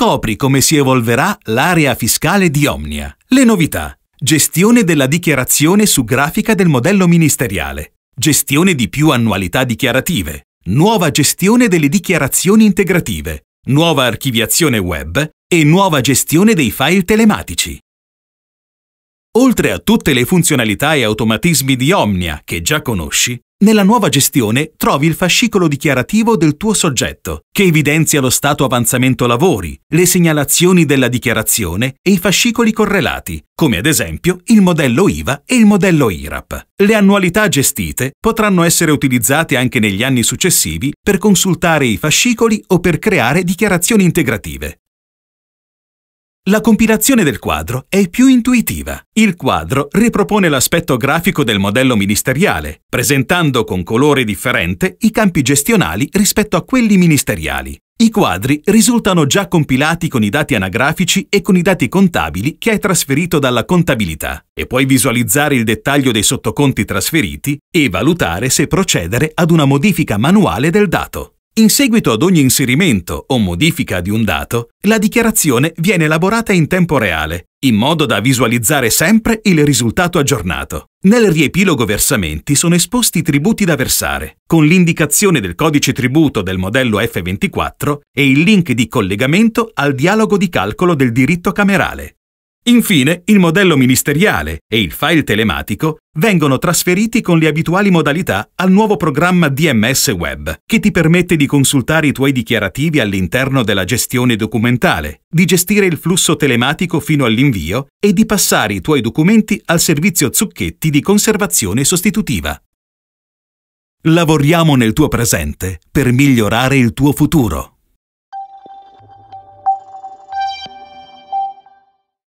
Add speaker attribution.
Speaker 1: Scopri come si evolverà l'area fiscale di Omnia. Le novità. Gestione della dichiarazione su grafica del modello ministeriale. Gestione di più annualità dichiarative. Nuova gestione delle dichiarazioni integrative. Nuova archiviazione web e nuova gestione dei file telematici. Oltre a tutte le funzionalità e automatismi di Omnia che già conosci, nella nuova gestione trovi il fascicolo dichiarativo del tuo soggetto, che evidenzia lo stato avanzamento lavori, le segnalazioni della dichiarazione e i fascicoli correlati, come ad esempio il modello IVA e il modello IRAP. Le annualità gestite potranno essere utilizzate anche negli anni successivi per consultare i fascicoli o per creare dichiarazioni integrative. La compilazione del quadro è più intuitiva. Il quadro ripropone l'aspetto grafico del modello ministeriale, presentando con colore differente i campi gestionali rispetto a quelli ministeriali. I quadri risultano già compilati con i dati anagrafici e con i dati contabili che hai trasferito dalla contabilità e puoi visualizzare il dettaglio dei sottoconti trasferiti e valutare se procedere ad una modifica manuale del dato. In seguito ad ogni inserimento o modifica di un dato, la dichiarazione viene elaborata in tempo reale, in modo da visualizzare sempre il risultato aggiornato. Nel riepilogo versamenti sono esposti i tributi da versare, con l'indicazione del codice tributo del modello F24 e il link di collegamento al dialogo di calcolo del diritto camerale. Infine, il modello ministeriale e il file telematico vengono trasferiti con le abituali modalità al nuovo programma DMS Web, che ti permette di consultare i tuoi dichiarativi all'interno della gestione documentale, di gestire il flusso telematico fino all'invio e di passare i tuoi documenti al servizio Zucchetti di conservazione sostitutiva. Lavoriamo nel tuo presente per migliorare il tuo futuro.